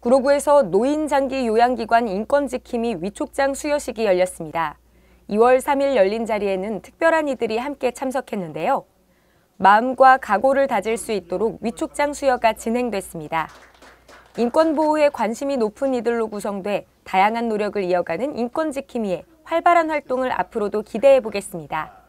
구로구에서 노인장기 요양기관 인권지킴이 위촉장 수여식이 열렸습니다. 2월 3일 열린 자리에는 특별한 이들이 함께 참석했는데요. 마음과 각오를 다질 수 있도록 위촉장 수여가 진행됐습니다. 인권보호에 관심이 높은 이들로 구성돼 다양한 노력을 이어가는 인권지킴이의 활발한 활동을 앞으로도 기대해 보겠습니다.